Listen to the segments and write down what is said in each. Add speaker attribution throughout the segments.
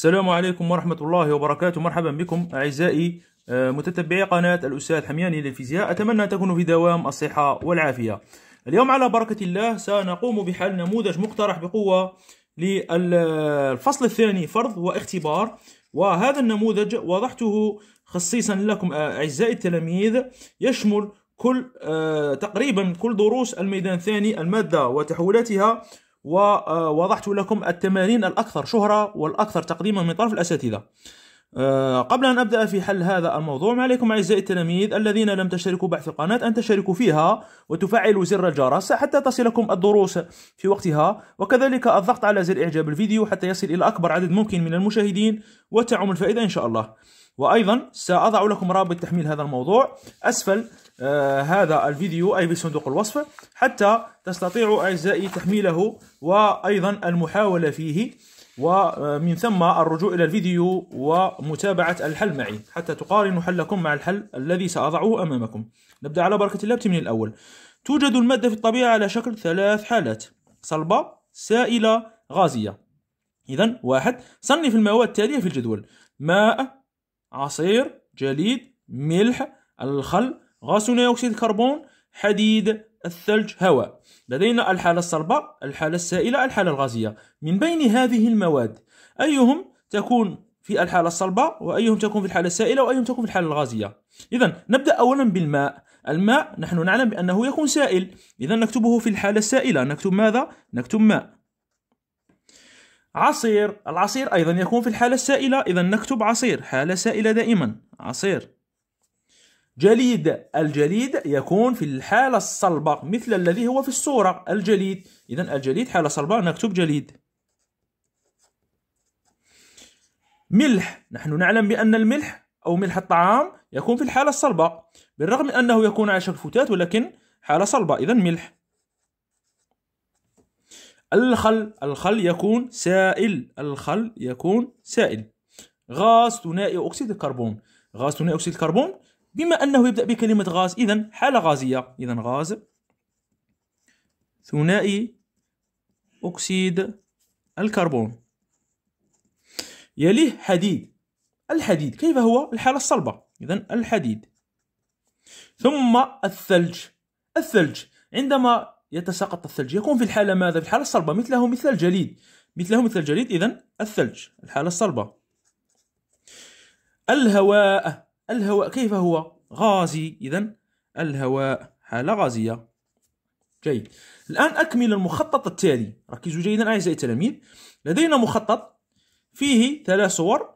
Speaker 1: السلام عليكم ورحمة الله وبركاته مرحبا بكم أعزائي آه، متتبعي قناة الأستاذ حمياني للفيزياء أتمنى تكونوا في دوام الصحة والعافية اليوم على بركة الله سنقوم بحل نموذج مقترح بقوة للفصل الثاني فرض واختبار وهذا النموذج وضحته خصيصا لكم أعزائي التلاميذ يشمل كل آه، تقريبا كل دروس الميدان الثاني المادة وتحولاتها ووضحت لكم التمارين الأكثر شهرة والأكثر تقديما من طرف الأساتذة آه، قبل أن أبدأ في حل هذا الموضوع ما عليكم أعزائي التلاميذ الذين لم تشتركوا بحث القناة أن تشتركوا فيها وتفعلوا زر الجرس حتى تصلكم الدروس في وقتها وكذلك الضغط على زر إعجاب الفيديو حتى يصل إلى أكبر عدد ممكن من المشاهدين وتعم الفائدة إن شاء الله وأيضا سأضع لكم رابط تحميل هذا الموضوع أسفل آه، هذا الفيديو أي في صندوق الوصف حتى تستطيعوا أعزائي تحميله وأيضا المحاولة فيه ومن ثم الرجوع إلى الفيديو ومتابعة الحل معي حتى تقارنوا حلكم مع الحل الذي سأضعه أمامكم نبدأ على بركة الله من الأول توجد المادة في الطبيعة على شكل ثلاث حالات صلبة سائلة غازية إذا واحد صنف المواد التالية في الجدول ماء عصير جليد ملح الخل غاز ثاني أكسيد الكربون حديد الثلج هواء لدينا الحالة الصلبة الحالة السائلة الحالة الغازية من بين هذه المواد أيهم تكون في الحالة الصلبة وأيهم تكون في الحالة السائلة وأيهم تكون في الحالة الغازية إذا نبدأ أولا بالماء الماء نحن نعلم بأنه يكون سائل إذا نكتبه في الحالة السائلة نكتب ماذا؟ نكتب ماء عصير العصير أيضا يكون في الحالة السائلة إذا نكتب عصير حالة سائلة دائما عصير جليد الجليد يكون في الحالة الصلبة مثل الذي هو في الصورة الجليد إذا الجليد حالة صلبة نكتب جليد ملح نحن نعلم بأن الملح أو ملح الطعام يكون في الحالة الصلبة بالرغم من أنه يكون على شكل فتات ولكن حالة صلبة إذا ملح الخل الخل يكون سائل الخل يكون سائل غاز ثنائي أكسيد الكربون غاز ثنائي أكسيد الكربون بما أنه يبدأ بكلمة غاز إذا حالة غازية إذا غاز ثنائي أكسيد الكربون يليه حديد الحديد كيف هو الحالة الصلبة إذا الحديد ثم الثلج الثلج عندما يتساقط الثلج يكون في الحالة ماذا في الحالة الصلبة مثله مثل الجليد مثله مثل الجليد إذا الثلج الحالة الصلبة الهواء الهواء كيف هو غازي إذا الهواء حالة غازية جيد الآن أكمل المخطط التالي ركزوا جيدا أعزائي التلاميذ لدينا مخطط فيه ثلاث صور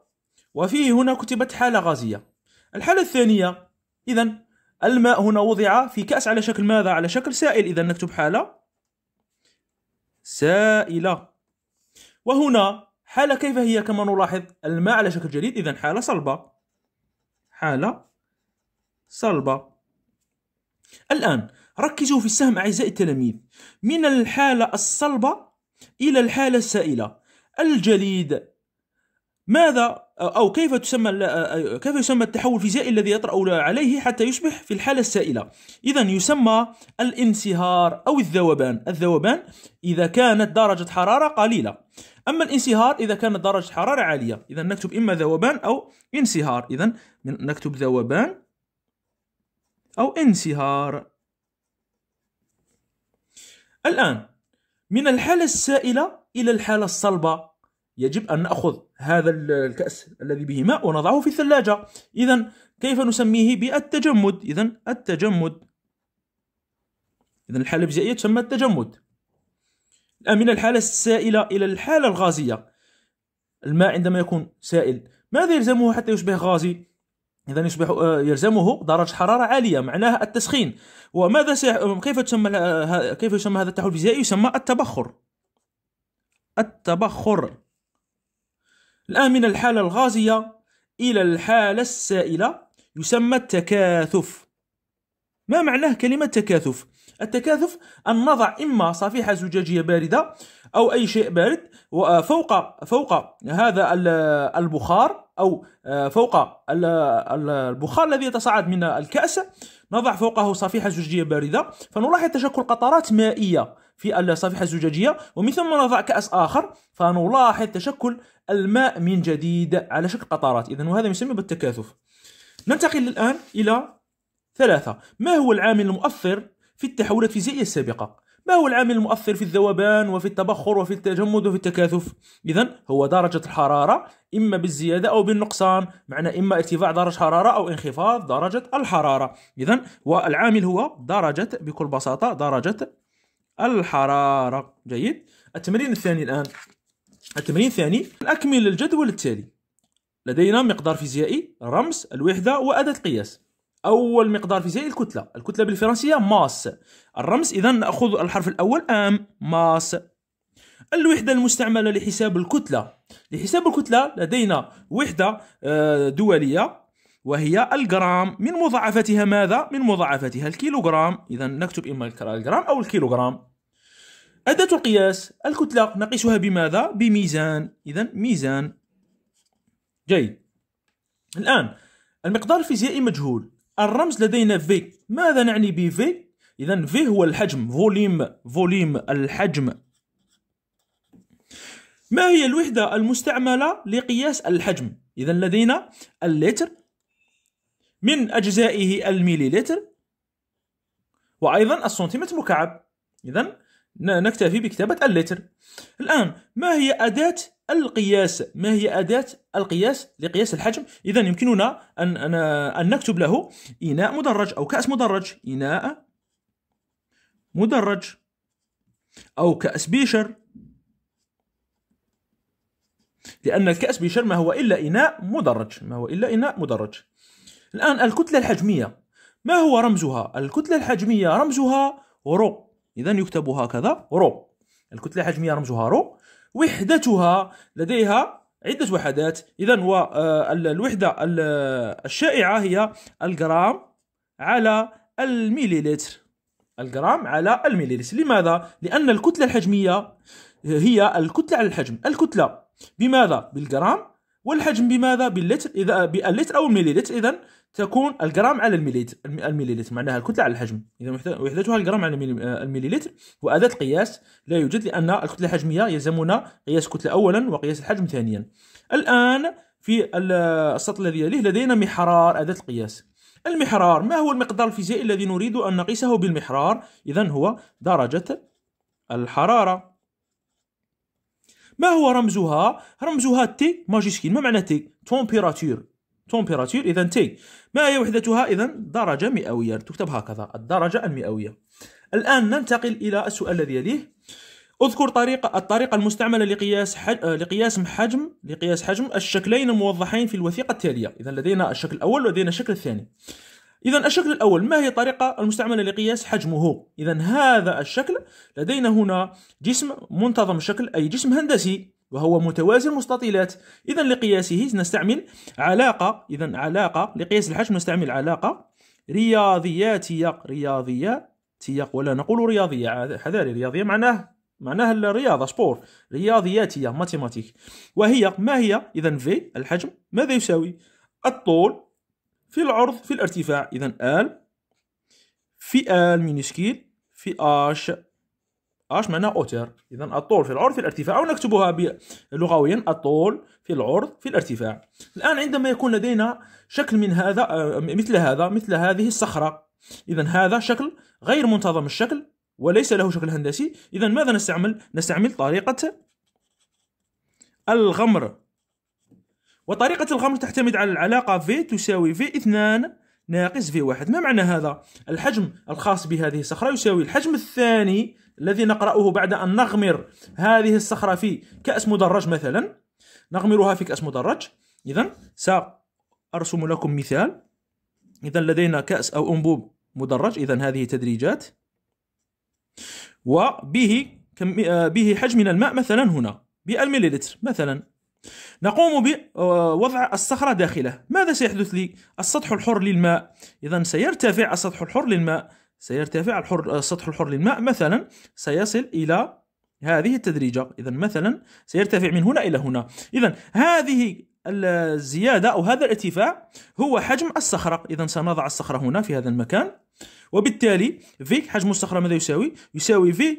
Speaker 1: وفيه هنا كتبت حالة غازية الحالة الثانية إذا الماء هنا وضع في كأس على شكل ماذا؟ على شكل سائل إذا نكتب حالة سائلة وهنا حالة كيف هي كما نلاحظ الماء على شكل جليد إذا حالة صلبة حالة صلبة الآن ركزوا في السهم أعزائي التلاميذ من الحالة الصلبة إلى الحالة السائلة الجليد ماذا أو كيف تسمى كيف يسمى التحول الفيزيائي الذي يطرأ عليه حتى يصبح في الحالة السائلة؟ إذا يسمى الانصهار أو الذوبان، الذوبان إذا كانت درجة حرارة قليلة، أما الانصهار إذا كانت درجة حرارة عالية، إذا نكتب إما ذوبان أو انصهار، إذا نكتب ذوبان أو انصهار. الآن من الحالة السائلة إلى الحالة الصلبة يجب أن نأخذ هذا الكأس الذي به ماء ونضعه في الثلاجة إذا كيف نسميه بالتجمد إذا التجمد إذا الحالة الفيزيائية تسمى التجمد الآن من الحالة السائلة إلى الحالة الغازية الماء عندما يكون سائل ماذا يلزمه حتى يصبح غازي؟ إذا يصبح آه، يلزمه درجة حرارة عالية معناها التسخين وماذا كيف تسمى كيف يسمى هذا التحول الفيزيائي؟ يسمى التبخر التبخر الآن من الحالة الغازية إلى الحالة السائلة يسمى التكاثف ما معناه كلمة تكاثف؟ التكاثف أن نضع إما صفيحة زجاجية باردة أو أي شيء بارد وفوق آه، فوق هذا البخار أو آه، فوق البخار الذي يتصاعد من الكأس نضع فوقه صفيحة زجاجية باردة فنلاحظ تشكل قطرات مائية في الصفيحة الزجاجية ومن ثم نضع كأس آخر فنلاحظ تشكل الماء من جديد على شكل قطرات إذا وهذا يسمى بالتكاثف ننتقل الآن إلى ثلاثة ما هو العامل المؤثر في التحولات الفيزيائية السابقة ما هو العامل المؤثر في الذوبان وفي التبخر وفي التجمد وفي التكاثف؟ إذا هو درجة الحرارة إما بالزيادة أو بالنقصان، معنى إما ارتفاع درجة حرارة أو انخفاض درجة الحرارة، إذا والعامل هو درجة بكل بساطة درجة الحرارة جيد التمرين الثاني الآن التمرين الثاني أكمل الجدول التالي لدينا مقدار فيزيائي رمز الوحدة وأداة القياس أول مقدار فيزيائي الكتلة الكتلة بالفرنسية ماس الرمز إذا نأخذ الحرف الأول أم ماس الوحدة المستعملة لحساب الكتلة لحساب الكتلة لدينا وحدة آه، دولية وهي الجرام من مضاعفتها ماذا؟ من مضاعفتها الكيلوغرام إذا نكتب إما الجرام أو الكيلوغرام أداة القياس الكتلة نقيسها بماذا؟ بميزان إذا ميزان جيد الآن المقدار الفيزيائي مجهول الرمز لدينا في ماذا نعني ب في؟ إذا في هو الحجم فوليم فوليم الحجم ما هي الوحدة المستعملة لقياس الحجم؟ إذا لدينا اللتر من أجزائه المليلتر وأيضا السنتيمتر مكعب إذا نكتفي بكتابة اللتر الآن ما هي أداة القياس ما هي أداة القياس لقياس الحجم إذا يمكننا أن, أن, أن نكتب له إناء مدرج أو كأس مدرج إناء مدرج أو كأس بيشر لأن الكأس بيشر ما هو إلا إناء مدرج ما هو إلا إناء مدرج الآن الكتلة الحجمية ما هو رمزها؟ الكتلة الحجمية رمزها رو إذا يكتب هكذا رو الكتلة الحجمية رمزها رو وحدتها لديها عدة وحدات إذا آه، الوحدة الشائعة هي الجرام على المليلتر الجرام على المليلتر لماذا؟ لأن الكتلة الحجمية هي الكتلة على الحجم الكتلة بماذا؟ بالجرام والحجم بماذا باللتر اذا باللتر او المليلتر اذا تكون الجرام على المليلتر المليلتر معناها الكتله على الحجم اذا وحدتها الجرام على المليلتر واداه القياس لا يوجد لان الكتله الحجميه يلزمنا قياس الكتله اولا وقياس الحجم ثانيا الان في السطر الذي يليه لدينا محرار اداه القياس المحرار ما هو المقدار الفيزيائي الذي نريد ان نقيسه بالمحرار اذا هو درجه الحراره ما هو رمزها؟ رمزها تي ماجيسكين ما معنى تي؟ تومبيراتور تومبيراتور إذا تي ما هي وحدتها إذا درجة مئوية تكتب هكذا الدرجة المئوية الآن ننتقل إلى السؤال الذي يليه اذكر طريقة الطريقة المستعملة لقياس حج... لقياس حجم لقياس حجم الشكلين الموضحين في الوثيقة التالية إذا لدينا الشكل الأول ولدينا الشكل الثاني إذا الشكل الأول ما هي الطريقة المستعملة لقياس حجمه؟ إذا هذا الشكل لدينا هنا جسم منتظم الشكل أي جسم هندسي وهو متوازي المستطيلات إذا لقياسه نستعمل علاقة إذا علاقة لقياس الحجم نستعمل علاقة رياضياتية رياضياتية ولا نقول رياضية حذاري رياضية معناه معناها الرياضة سبور رياضياتية ماتيماتيك وهي ما هي إذا في الحجم ماذا يساوي الطول في العرض في الارتفاع إذا آل في آل مينيسكيل في آش اش معناها اوتر اذا الطول في العرض في الارتفاع أو نكتبها لغويا الطول في العرض في الارتفاع الان عندما يكون لدينا شكل من هذا آه، مثل هذا مثل هذه الصخره اذا هذا شكل غير منتظم الشكل وليس له شكل هندسي اذا ماذا نستعمل نستعمل طريقه الغمر وطريقة الخمر تعتمد على العلاقة في تساوي في 2 ناقص في 1 ما معنى هذا؟ الحجم الخاص بهذه الصخرة يساوي الحجم الثاني الذي نقرأه بعد أن نغمر هذه الصخرة في كأس مدرج مثلا نغمرها في كأس مدرج إذا سأرسم لكم مثال إذا لدينا كأس أو أنبوب مدرج إذا هذه تدريجات وبه كم آه، به حجم الماء مثلا هنا بالمليلتر مثلا نقوم بوضع آه، الصخرة داخله ماذا سيحدث لي؟ السطح الحر للماء إذا سيرتفع السطح الحر للماء سيرتفع الحر آه، السطح الحر للماء مثلا سيصل إلى هذه التدريجة إذا مثلا سيرتفع من هنا إلى هنا إذا هذه الزيادة أو هذا الارتفاع هو حجم الصخرة إذا سنضع الصخرة هنا في هذا المكان وبالتالي في حجم الصخرة ماذا يساوي؟ يساوي في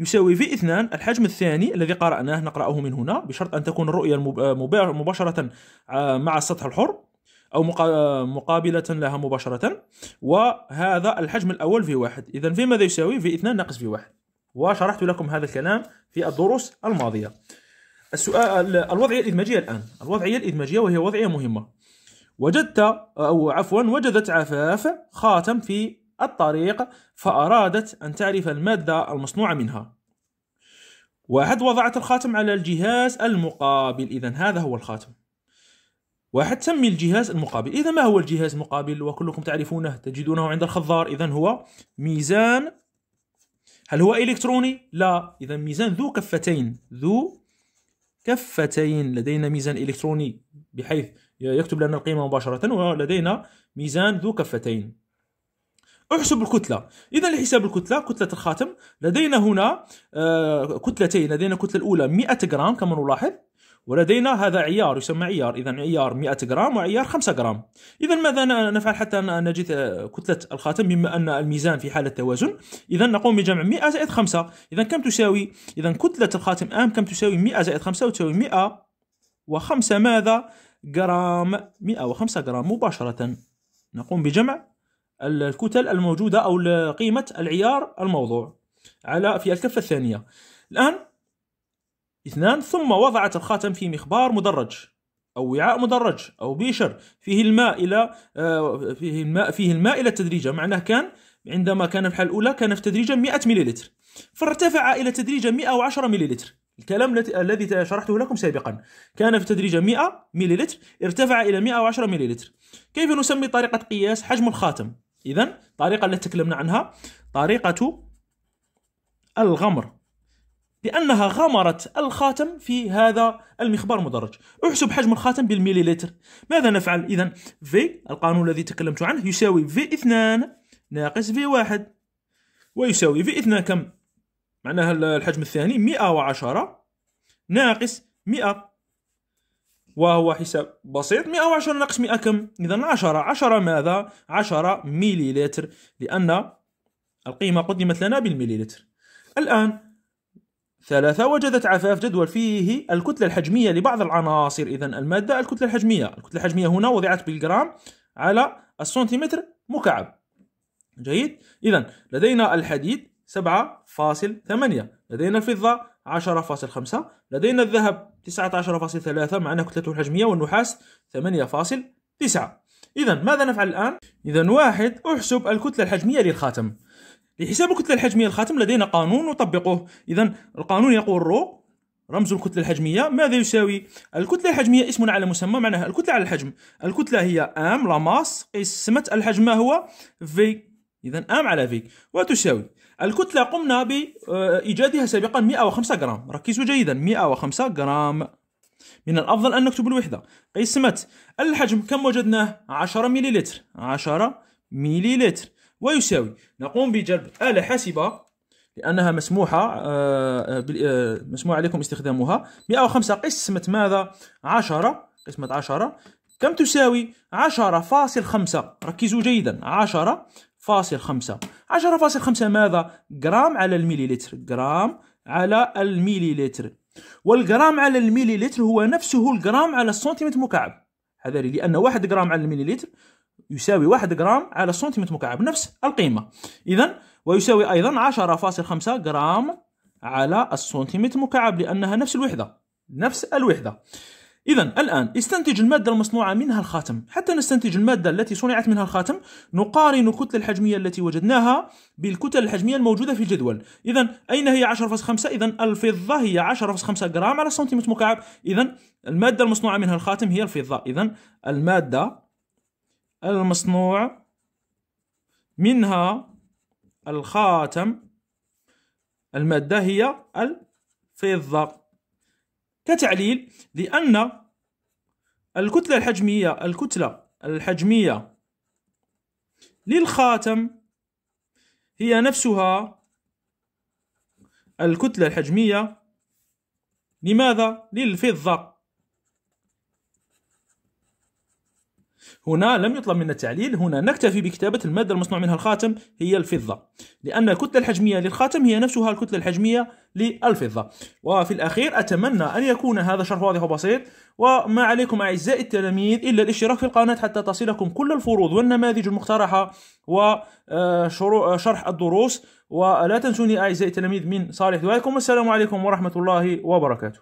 Speaker 1: يساوي في اثنان الحجم الثاني الذي قرأناه نقرأه من هنا بشرط أن تكون الرؤية مباشرة آه، مع السطح الحر أو آه، مقابلة لها مباشرة وهذا الحجم الأول في واحد إذا في ماذا يساوي في اثنان ناقص في واحد وشرحت لكم هذا الكلام في الدروس الماضية السؤال الوضعية الإدماجية الآن الوضعية الإدماجية وهي وضعية مهمة وجدت أو عفوا وجدت عفاف خاتم في الطريق فأرادت أن تعرف المادة المصنوعة منها واحد وضعت الخاتم على الجهاز المقابل إذا هذا هو الخاتم واحد سمي الجهاز المقابل إذا ما هو الجهاز المقابل وكلكم تعرفونه تجدونه عند الخضار إذا هو ميزان هل هو إلكتروني؟ لا إذا ميزان ذو كفتين ذو كفتين لدينا ميزان إلكتروني بحيث يكتب لنا القيمة مباشرة ولدينا ميزان ذو كفتين احسب الكتله اذا لحساب الكتله كتله الخاتم لدينا هنا آه، كتلتين لدينا الكتله الاولى 100 جرام كما نلاحظ ولدينا هذا عيار يسمى عيار اذا عيار 100 جرام وعيار 5 جرام اذا ماذا نفعل حتى نجد آه، كتله الخاتم بما ان الميزان في حاله توازن اذا نقوم بجمع 100 زائد 5 اذا كم تساوي اذا كتله الخاتم ام كم تساوي 100 زائد 5 وتساوي 105 ماذا جرام 105 جرام مباشره نقوم بجمع الكتل الموجودة أو قيمة العيار الموضوع على في الكفة الثانية الآن اثنان ثم وضعت الخاتم في مخبار مدرج أو وعاء مدرج أو بيشر فيه الماء إلى آه، فيه الماء فيه الماء إلى التدريجة معناه كان عندما كان الحالة الأولى كان في تدريجا 100 مللتر فارتفع إلى تدريجا 110 مللتر الكلام الذي شرحته لكم سابقا كان في تدريجا 100 مللتر ارتفع إلى 110 مللتر كيف نسمي طريقة قياس حجم الخاتم إذا الطريقة التي تكلمنا عنها طريقة الغمر لأنها غمرت الخاتم في هذا المخبار مدرج احسب حجم الخاتم بالمليلتر ماذا نفعل إذا في القانون الذي تكلمت عنه يساوي في اثنان ناقص في واحد ويساوي في اثنان كم معناها الحجم الثاني 110 ناقص 100 وهو حساب بسيط 120 ناقص 100 كم اذا 10 10 ماذا 10 مليلتر لان القيمه قدمت لنا بالمليلتر الان ثلاثة وجدت عفاف جدول فيه الكتلة الحجمية لبعض العناصر إذا المادة الكتلة الحجمية الكتلة الحجمية هنا وضعت بالجرام على السنتيمتر مكعب جيد إذا لدينا الحديد 7.8 لدينا الفضة 10.5 لدينا الذهب 19.3 مع أن كتلته الحجمية والنحاس 8.9 إذا ماذا نفعل الآن؟ إذا واحد أحسب الكتلة الحجمية للخاتم لحساب الكتلة الحجمية للخاتم لدينا قانون نطبقه إذا القانون يقول رو رمز الكتلة الحجمية ماذا يساوي؟ الكتلة الحجمية اسم على مسمى معناها الكتلة على الحجم الكتلة هي ام لاماس قسمة الحجم ما هو في إذا ام على في وتساوي الكتلة قمنا بإيجادها سابقا 105 غرام ركزوا جيدا 105 غرام من الأفضل أن نكتب الوحدة قسمة الحجم كم وجدناه 10 مليلتر 10 مليلتر ويساوي نقوم بجلب آلة حاسبة لأنها مسموحة آه، آه، مسموح عليكم استخدامها 105 قسمة ماذا 10 قسمة 10 كم تساوي 10.5 ركزوا جيدا 10 فاصل خمسة عشرة فاصل خمسة ماذا جرام على المليلتر جرام على المليلتر والجرام على المليلتر هو نفسه الجرام على السنتيمتر مكعب حذري لأن واحد جرام على المليلتر يساوي واحد جرام على سنتيمتر مكعب نفس القيمة إذا ويساوي أيضا عشرة فاصل خمسة جرام على السنتيمتر مكعب لأنها نفس الوحدة نفس الوحدة إذا الآن استنتج المادة المصنوعة منها الخاتم، حتى نستنتج المادة التي صنعت منها الخاتم، نقارن الكتلة الحجمية التي وجدناها بالكتل الحجمية الموجودة في الجدول، إذا أين هي 10.5؟ إذا الفضة هي 10.5 جرام على سنتيمتر مكعب، إذا المادة المصنوعة منها الخاتم هي الفضة، إذا المادة المصنوع منها الخاتم المادة هي الفضة. كتعليل لأن الكتلة الحجمية الكتلة الحجمية للخاتم هي نفسها الكتلة الحجمية لماذا؟ للفضة هنا لم يطلب منا التعليل هنا نكتفي بكتابة المادة المصنوع منها الخاتم هي الفضة لأن الكتلة الحجمية للخاتم هي نفسها الكتلة الحجمية للفضة وفي الأخير أتمنى أن يكون هذا شرح واضح وبسيط وما عليكم أعزائي التلاميذ إلا الاشتراك في القناة حتى تصلكم كل الفروض والنماذج المقترحة وشرح آه، آه، الدروس ولا تنسوني أعزائي التلاميذ من صالح دعائكم والسلام عليكم ورحمة الله وبركاته